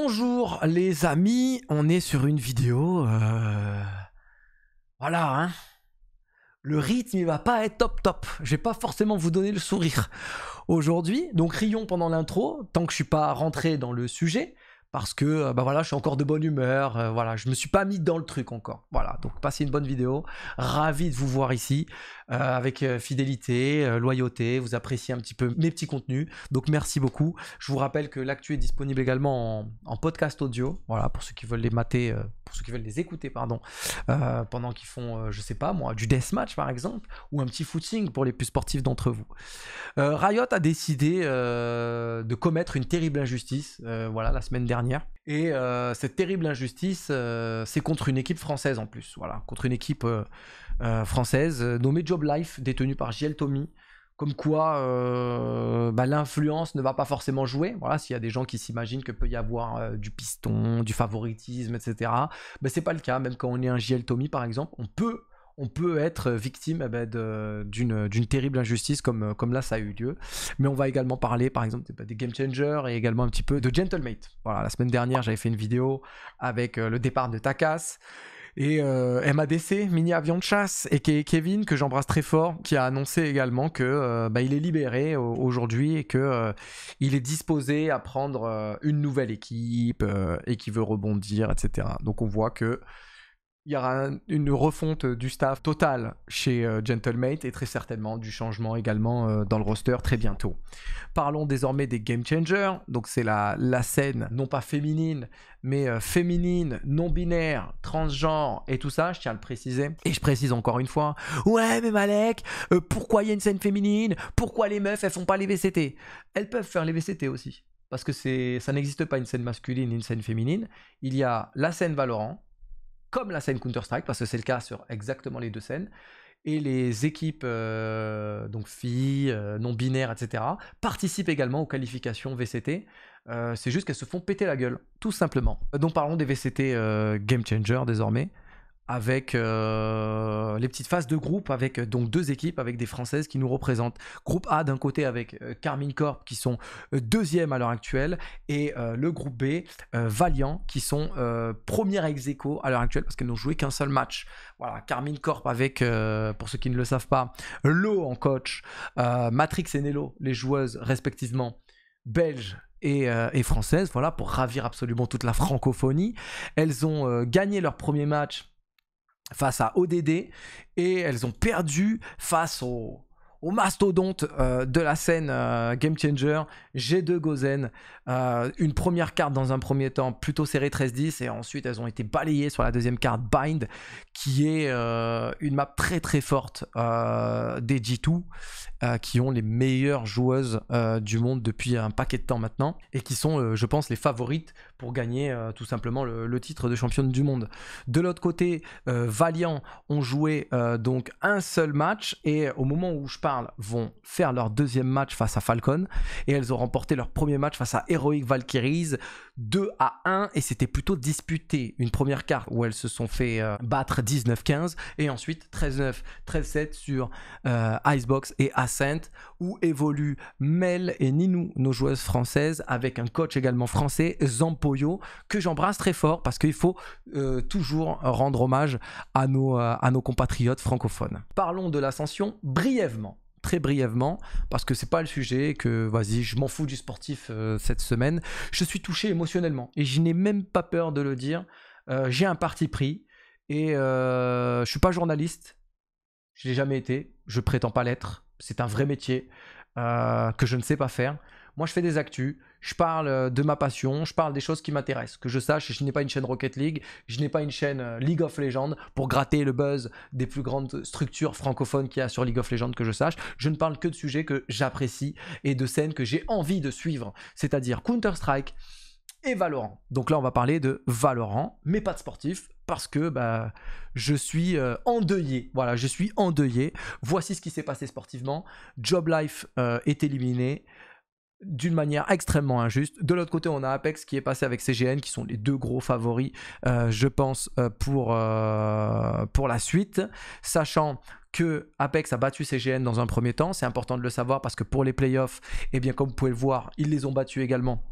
Bonjour les amis, on est sur une vidéo... Euh, voilà, hein. Le rythme, il va pas être top top. Je vais pas forcément vous donner le sourire aujourd'hui. Donc rions pendant l'intro, tant que je suis pas rentré dans le sujet parce que euh, bah voilà, je suis encore de bonne humeur, euh, voilà, je me suis pas mis dans le truc encore. Voilà, donc passez une bonne vidéo, ravi de vous voir ici euh, avec fidélité, loyauté, vous appréciez un petit peu mes petits contenus. Donc merci beaucoup. Je vous rappelle que l'actu est disponible également en, en podcast audio, voilà, pour ceux qui veulent les mater pour ceux qui veulent les écouter, pardon, euh, pendant qu'ils font, je euh, je sais pas moi, du deathmatch par exemple, ou un petit footing pour les plus sportifs d'entre vous. Euh, Riot a décidé de commettre une terrible injustice, voilà, la semaine dernière. Et cette terrible injustice, c'est contre une équipe française en plus, voilà, contre une équipe française nommée Job Life, détenue par JL Tommy comme quoi euh, bah, l'influence ne va pas forcément jouer. Voilà, s'il y a des gens qui s'imaginent que peut y avoir euh, du piston, du favoritisme, etc. Ce bah, c'est pas le cas. Même quand on est un JL Tommy par exemple, on peut on peut être victime eh ben, d'une terrible injustice comme, euh, comme, là ça a eu lieu. Mais on va également parler par exemple des game changers et également un petit peu de gentlemate. Voilà, la semaine dernière j'avais fait une vidéo avec le départ de Takas et euh, MADC, mini avion de chasse, et Kevin, que j'embrasse très fort, qui a annoncé également que euh, bah, il est libéré aujourd'hui et que euh, il est disposé à prendre une nouvelle équipe et qui veut rebondir, etc. Donc on voit que il y aura une refonte euh, du staff total chez euh, Gentlemate et très certainement du changement également euh, dans le roster très bientôt. Parlons désormais des Game Changers. Donc c'est la, scène non pas féminine, mais féminine, non-binaire, transgenre et tout ça, je tiens à le préciser. Et je précise encore une fois, ouais mais Malek, pourquoi il y a une scène féminine Pourquoi les meufs elles font pas les VCT Elles peuvent faire les VCT aussi. Parce que ça n'existe pas une scène masculine et une scène féminine. Il y a la scène Valorant, comme la scène Counter-Strike, parce que c'est le cas sur exactement les deux scènes, et les équipes euh, donc filles, euh, non binaires, etc. participent également aux qualifications VCT. Euh, c'est juste qu'elles se font péter la gueule, tout simplement. Donc parlons des VCT Game Changer désormais avec euh, les petites phases de groupe, avec euh, donc deux équipes, avec des Françaises qui nous représentent. Groupe A d'un côté avec euh, Carmine Corp qui sont deuxième à l'heure actuelle, et le groupe B, Valiant, qui sont première ex aequo à l'heure actuelle parce qu'elles n'ont joué qu'un seul match. Voilà, Carmine Corp avec, pour ceux qui ne le savent pas, Lo en coach, Matrix et Nello, les joueuses respectivement belges et, françaises, voilà, pour ravir absolument toute la francophonie. Elles ont gagné leur premier match face à ODD et elles ont perdu face au, mastodonte euh, de la scène euh, Game Changer, G2 Gozen. Euh, une première carte dans un premier temps plutôt serrée 13-10 et ensuite elles ont été balayées sur la deuxième carte Bind qui est une map très très forte des G2 qui ont les meilleures joueuses du monde depuis un paquet de temps maintenant et qui sont je pense les favorites pour gagner euh, tout simplement le, titre de championne du monde. De l'autre côté, euh, Valiant ont joué euh, donc un seul match et au moment où je parle, vont faire leur deuxième match face à Falcon et elles ont remporté leur premier match face à Heroic Valkyries 2 à 1 et c'était plutôt disputé. Une première carte où elles se sont fait battre 19-15 et ensuite 13-9, 13-7 sur Icebox et Ascent où évoluent Mel et Ninou, nos joueuses françaises, avec un coach également français, Zampo que j'embrasse très fort parce qu'il faut euh, toujours rendre hommage euh, à nos, compatriotes francophones. Parlons de l'ascension brièvement très brièvement parce que c'est pas le sujet que vas-y je m'en fous du sportif euh, cette semaine je suis touché émotionnellement et je n'ai même pas peur de le dire j'ai un parti pris et je suis pas journaliste je l'ai jamais été je prétends pas l'être c'est un vrai métier que je ne sais pas faire moi, je fais des actus, je parle euh, de ma passion, je parle des choses qui m'intéressent. Que je sache, je n'ai pas une chaîne Rocket League, je n'ai pas une chaîne euh, League of Legends pour gratter le buzz des plus grandes structures francophones qu'il y a sur League of Legends, que je sache. Je ne parle que de sujets que j'apprécie et de scènes que j'ai envie de suivre, c'est-à-dire Counter-Strike et Valorant. Donc là, on va parler de Valorant, mais pas de sportif, parce que bah, je suis euh, endeuillé. Voilà, je suis endeuillé. Voici ce qui s'est passé sportivement. Job Life est éliminé d'une manière extrêmement injuste. De l'autre côté, on a Apex qui est passé avec CGN, qui sont les deux gros favoris, euh, je pense, euh, pour, euh, pour la suite. Sachant que Apex a battu CGN dans un premier temps, c'est important de le savoir parce que pour les playoffs, et eh bien, comme vous pouvez le voir, ils les ont battus également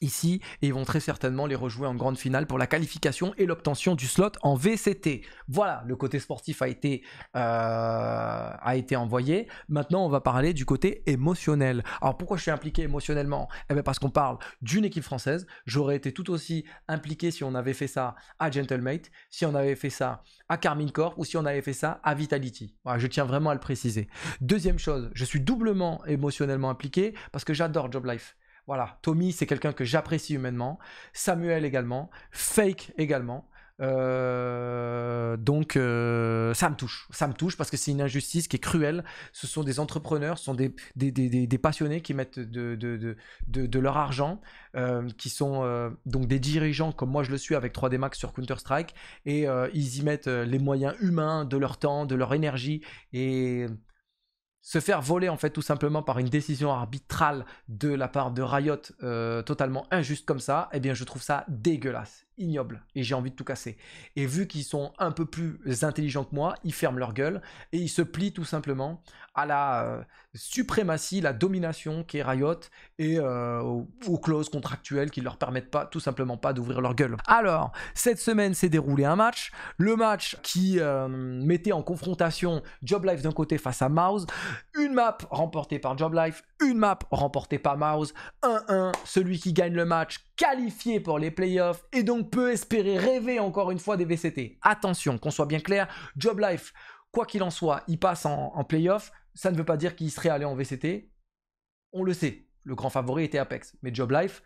ici et ils vont très certainement les rejouer en grande finale pour la qualification et l'obtention du slot en VCT. Voilà, le côté sportif a été, euh, a été envoyé. Maintenant, on va parler du côté émotionnel. Alors pourquoi je suis impliqué émotionnellement Eh bien parce qu'on parle d'une équipe française. J'aurais été tout aussi impliqué si on avait fait ça à Gentlemate, si on avait fait ça à Carmine Corp ou si on avait fait ça à Vitality. Voilà, je tiens vraiment à le préciser. Deuxième chose, je suis doublement émotionnellement impliqué parce que j'adore Job Life. Voilà, Tommy, c'est quelqu'un que j'apprécie humainement. Samuel également. Fake également. Euh, donc euh, ça me touche, ça me touche parce que c'est une injustice qui est cruelle. Ce sont des entrepreneurs, ce sont des, passionnés qui mettent de, leur argent, euh, qui sont donc des dirigeants comme moi je le suis avec 3D Max sur Counter-Strike, et ils y mettent les moyens humains, de leur temps, de leur énergie, et se faire voler en fait tout simplement par une décision arbitrale de la part de Riot euh, totalement injuste comme ça, eh bien je trouve ça dégueulasse ignoble et j'ai envie de tout casser. Et vu qu'ils sont un peu plus intelligents que moi, ils ferment leur gueule et ils se plient tout simplement à la euh, suprématie, la domination est Riot et euh, aux, clauses contractuelles qui ne leur permettent pas tout simplement pas d'ouvrir leur gueule. Alors, cette semaine s'est déroulé un match, le match qui euh, mettait en confrontation Job Life d'un côté face à Mouse, une map remportée par Job Life, une map remportée par Mouse, 1-1, celui qui gagne le match qualifié pour les playoffs et donc peut espérer rêver encore une fois des VCT. Attention, qu'on soit bien clair, Job Life, quoi qu'il en soit, il passe en, en playoff, ça ne veut pas dire qu'il serait allé en VCT, on le sait, le grand favori était Apex, mais Job Life,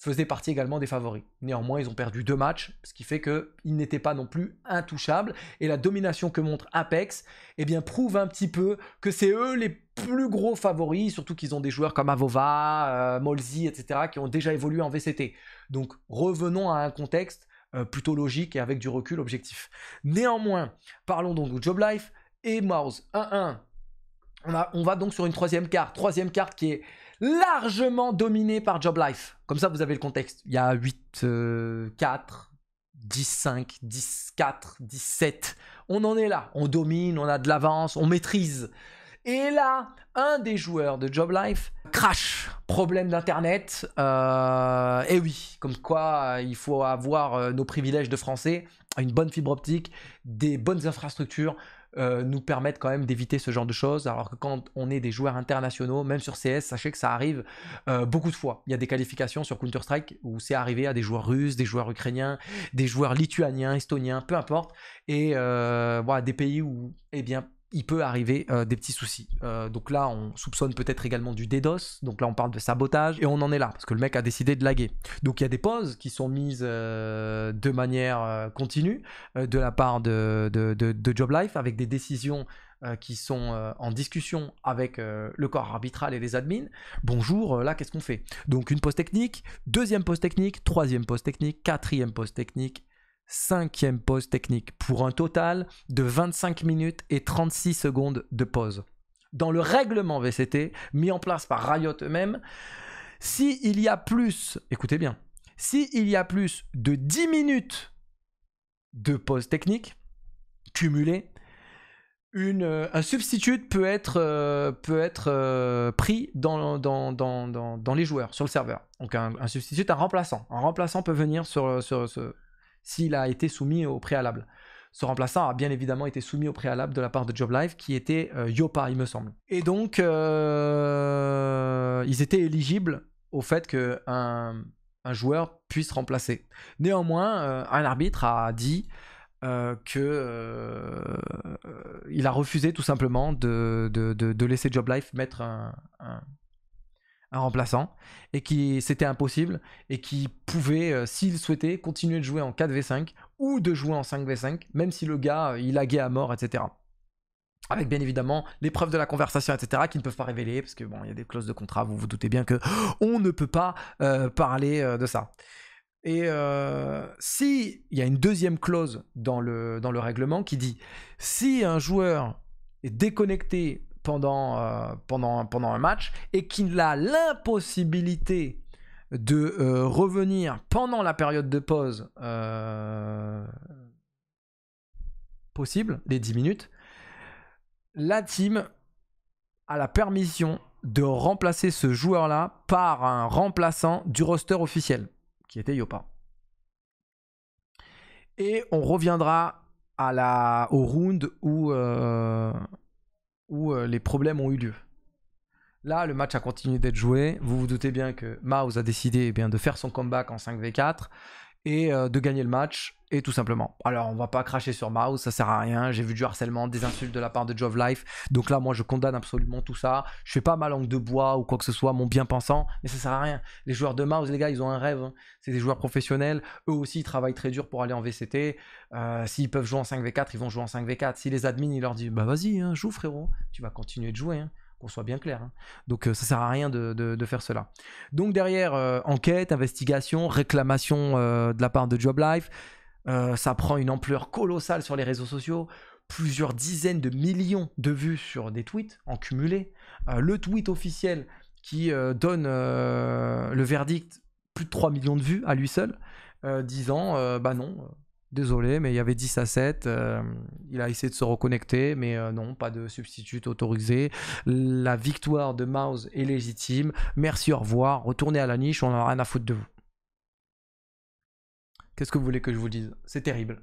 faisaient partie également des favoris. Néanmoins, ils ont perdu deux matchs, ce qui fait qu'ils n'étaient pas non plus intouchables. Et la domination que montre Apex eh bien, prouve un petit peu que c'est eux les plus gros favoris, surtout qu'ils ont des joueurs comme Avova, euh, Molzi, etc., qui ont déjà évolué en VCT. Donc revenons à un contexte euh, plutôt logique et avec du recul objectif. Néanmoins, parlons donc de Job Life et Mouse 1-1. on va donc sur une troisième carte. Troisième carte qui est largement dominé par Job Life. Comme ça, vous avez le contexte. Il y a 8, 4, 10, 5, 10, 4, 17. On en est là. On domine, on a de l'avance, on maîtrise. Et là, un des joueurs de Job Life crash. Problème d'internet. Euh, et eh oui, comme quoi euh, il faut avoir euh, nos privilèges de français, une bonne fibre optique, des bonnes infrastructures, euh, nous permettent quand même d'éviter ce genre de choses. Alors que quand on est des joueurs internationaux, même sur CS, sachez que ça arrive euh, beaucoup de fois. Il y a des qualifications sur Counter-Strike où c'est arrivé à des joueurs russes, des joueurs ukrainiens, des joueurs lituaniens, estoniens, peu importe. Et euh, voilà, des pays où, eh bien, il peut arriver euh, des petits soucis. Euh, donc là, on soupçonne peut-être également du DDoS. Donc là, on parle de sabotage et on en est là parce que le mec a décidé de laguer. Donc il y a des pauses qui sont mises euh, de manière continue de la part de, de, de, de, JobLife avec des décisions qui sont en discussion avec le corps arbitral et les admins. Bonjour, là, qu'est-ce qu'on fait Donc une pause technique, deuxième pause technique, troisième pause technique, quatrième pause technique, cinquième pause technique pour un total de 25 minutes et 36 secondes de pause. Dans le règlement VCT mis en place par Riot eux-mêmes, s'il y a plus, écoutez bien, il y a plus de 10 minutes de pause technique cumulée, une, euh, un substitut peut être, euh, peut être euh, pris dans, dans, les joueurs, sur le serveur. Donc un, substitut, un remplaçant. Un remplaçant peut venir sur, sur, s'il a été soumis au préalable. Ce remplaçant a bien évidemment été soumis au préalable de la part de JobLife, qui était euh, Yopa, il me semble. Et donc, euh, ils étaient éligibles au fait qu'un un joueur puisse remplacer. Néanmoins, euh, un arbitre a dit qu'il que il a refusé tout simplement de, laisser JobLife mettre un, un remplaçant, et qui c'était impossible, et qui pouvait, euh, s'il souhaitait, continuer de jouer en 4v5 ou de jouer en 5v5, même si le gars euh, il laguait à mort, etc. Avec bien évidemment les preuves de la conversation, etc., qui ne peuvent pas révéler, parce que bon, il y a des clauses de contrat, vous vous doutez bien que on ne peut pas euh, parler de ça. Et si il y a une deuxième clause dans le, dans le règlement qui dit si un joueur est déconnecté pendant, euh, pendant, pendant un match et qu'il a l'impossibilité de euh, revenir pendant la période de pause euh, possible, les 10 minutes, la team a la permission de remplacer ce joueur-là par un remplaçant du roster officiel, qui était Yopa. Et on reviendra à la, au round où, où euh, les problèmes ont eu lieu. Là, le match a continué d'être joué. Vous vous doutez bien que Maus a décidé eh bien, de faire son comeback en 5v4 et euh, de gagner le match et tout simplement. Alors on va pas cracher sur Mouse, ça sert à rien. J'ai vu du harcèlement, des insultes de la part de Jove Life. Donc là moi je condamne absolument tout ça. Je fais pas ma langue de bois ou quoi que ce soit, mon bien pensant, mais ça sert à rien. Les joueurs de Mouse, les gars, ils ont un rêve. Hein. C'est des joueurs professionnels. Eux aussi ils travaillent très dur pour aller en VCT. Euh, s'ils peuvent jouer en 5v4, ils vont jouer en 5v4. Si les admins ils leur disent bah vas-y, hein, joue frérot, tu vas continuer de jouer. Hein qu'on soit bien clair. Hein. Donc ça euh, ça sert à rien de, faire cela. Donc derrière, euh, enquête, investigation, réclamation euh, de la part de JobLife, ça prend une ampleur colossale sur les réseaux sociaux, plusieurs dizaines de millions de vues sur des tweets en cumulé. le tweet officiel qui donne le verdict, plus de 3 millions de vues à lui seul, disant, bah non, désolé, mais il y avait 10 à 7. Euh, il a essayé de se reconnecter, mais euh, non, pas de substitut autorisé. La victoire de Mouse est légitime. Merci, au revoir. Retournez à la niche, on n'a rien à foutre de vous. Qu'est-ce que vous voulez que je vous dise C'est terrible.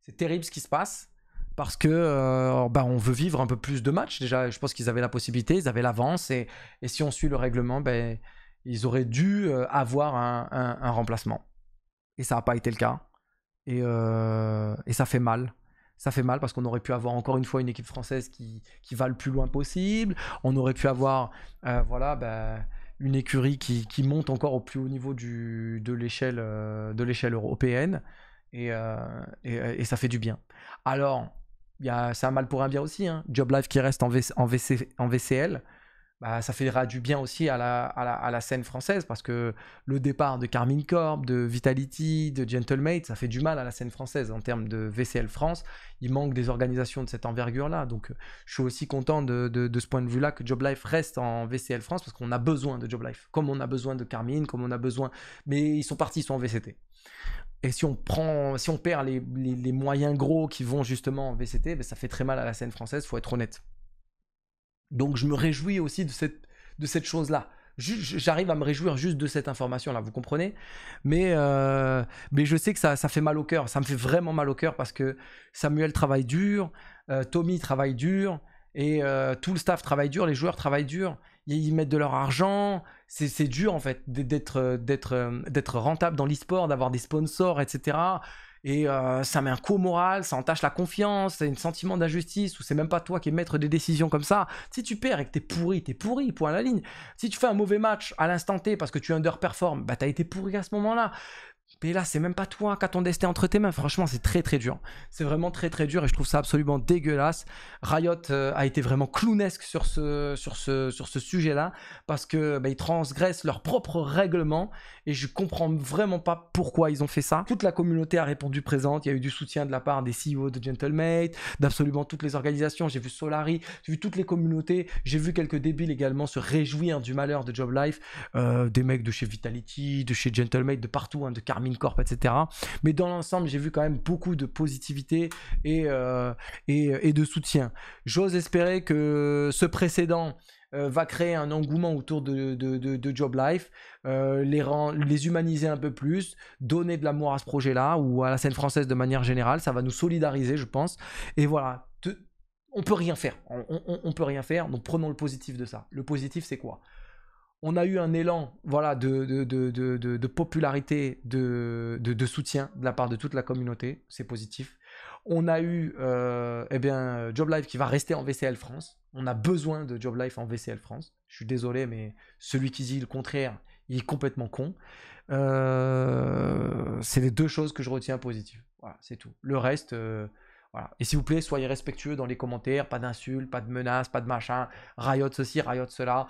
C'est terrible ce qui se passe. Parce que euh, bah, on veut vivre un peu plus de matchs. Déjà, je pense qu'ils avaient la possibilité, ils avaient l'avance. Et, si on suit le règlement, ben ils auraient dû avoir un remplacement. Et ça n'a pas été le cas. Euh, et, ça fait mal. Ça fait mal parce qu'on aurait pu avoir encore une fois une équipe française qui, qui va le plus loin possible. On aurait pu avoir euh, voilà, ben, une écurie qui, monte encore au plus haut niveau du, de l'échelle euh, européenne. Et, et, ça fait du bien. Alors, c'est un mal pour un bien aussi. Hein. Job live qui reste en VCL bah, ça fera du bien aussi à la, à, la, scène française parce que le départ de Carmine Corp, de Vitality, de Gentlemate, ça fait du mal à la scène française en termes de VCL France. Il manque des organisations de cette envergure-là. Donc euh, je suis aussi content de, ce point de vue-là que Job Life reste en VCL France parce qu'on a besoin de Job Life, comme on a besoin de Carmine, comme on a besoin. Mais ils sont partis, ils sont en VCT. Et si on prend, si on perd les, moyens gros qui vont justement en VCT, ben, ça fait très mal à la scène française, faut être honnête. Donc je me réjouis aussi de cette, de cette chose-là. J'arrive à me réjouir juste de cette information-là, vous comprenez mais, euh, mais je sais que ça, fait mal au cœur, ça me fait vraiment mal au cœur parce que Samuel travaille dur, euh, Tommy travaille dur, et euh, tout le staff travaille dur, les joueurs travaillent dur, ils mettent de leur argent, c'est dur en fait d'être rentable dans le d'avoir des sponsors, etc et euh, ça met un coup au moral, ça entache la confiance, c'est un sentiment d'injustice, ou c'est même pas toi qui es maître des décisions comme ça. Si tu perds et que t'es pourri, t'es pourri, point à la ligne. Si tu fais un mauvais match à l'instant T parce que tu underperformes, bah t'as été pourri à ce moment-là. Mais là, c'est même pas toi qui as ton destin entre tes mains. Franchement, c'est très très dur. C'est vraiment très très dur et je trouve ça absolument dégueulasse. Riot euh, a été vraiment clownesque sur ce, sur ce, sur ce sujet-là parce que bah, ils transgressent leurs propres règlements et je comprends vraiment pas pourquoi ils ont fait ça. Toute la communauté a répondu présente. Il y a eu du soutien de la part des CEO de Gentlemate, d'absolument toutes les organisations. J'ai vu Solari, j'ai vu toutes les communautés. J'ai vu quelques débiles également se réjouir du malheur de Job Life, euh, des mecs de chez Vitality, de chez Gentlemate, de partout, hein, de Car etc. Mais dans l'ensemble, j'ai vu quand même beaucoup de positivité et, euh, et, de soutien. J'ose espérer que ce précédent euh, va créer un engouement autour de, de, Job Life, euh, les, les humaniser un peu plus, donner de l'amour à ce projet-là ou à la scène française de manière générale. Ça va nous solidariser, je pense. Et voilà, on peut rien faire. On, on peut rien faire. Donc prenons le positif de ça. Le positif, c'est quoi on a eu un élan voilà, de, popularité, de, soutien de la part de toute la communauté. C'est positif. On a eu euh, eh bien, Job qui va rester en VCL France. On a besoin de Job Life en VCL France. Je suis désolé, mais celui qui dit le contraire, il est complètement con. Euh, c'est les deux choses que je retiens positives. Voilà, c'est tout. Le reste, euh, voilà. Et s'il vous plaît, soyez respectueux dans les commentaires. Pas d'insultes, pas de menaces, pas de machin. Riot ceci, riot cela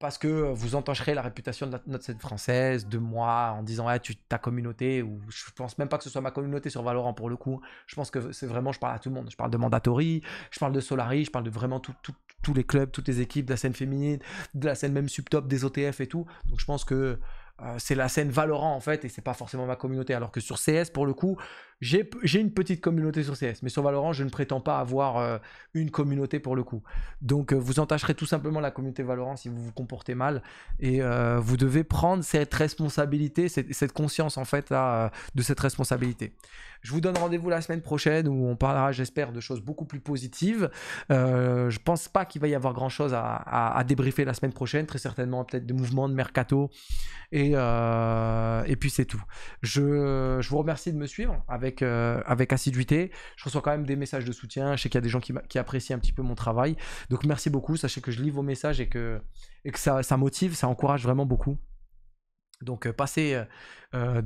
parce que vous entacherez la réputation de notre scène française, de moi, en disant hey, ah, tu, ta communauté, ou je pense même pas que ce soit ma communauté sur Valorant pour le coup. Je pense que c'est vraiment, je parle à tout le monde. Je parle de Mandatory, je parle de Solari, je parle de vraiment tous les clubs, toutes les équipes, de la scène féminine, de la scène même subtop, des OTF et tout. Donc je pense que euh, c'est la scène Valorant en fait, et c'est pas forcément ma communauté. Alors que sur CS, pour le coup, j'ai une petite communauté sur CS, mais sur Valorant, je ne prétends pas avoir euh, une communauté pour le coup. Donc euh, vous entacherez tout simplement la communauté Valorant si vous vous comportez mal, et vous devez prendre cette responsabilité, cette, cette conscience en fait là, de cette responsabilité. Je vous donne rendez-vous la semaine prochaine où on parlera, j'espère, de choses beaucoup plus positives. je pense pas qu'il va y avoir grand chose à, débriefer la semaine prochaine, très certainement peut-être des mouvements de mercato et euh, et, puis c'est tout. Je, vous remercie de me suivre avec, euh, avec assiduité. Je reçois quand même des messages de soutien. Je sais qu'il y a des gens qui, apprécient un petit peu mon travail. Donc merci beaucoup. Sachez que je lis vos messages et que, et que ça motive, ça encourage vraiment beaucoup. Donc euh, passez euh,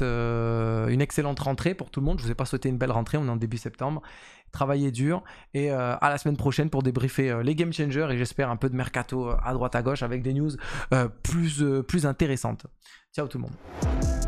euh, une excellente rentrée pour tout le monde. Je ne vous ai pas souhaité une belle rentrée, on est en début septembre. Travaillez dur et à la semaine prochaine pour débriefer les game changers et j'espère un peu de mercato à droite à gauche avec des news plus, plus intéressantes. Ciao tout le monde.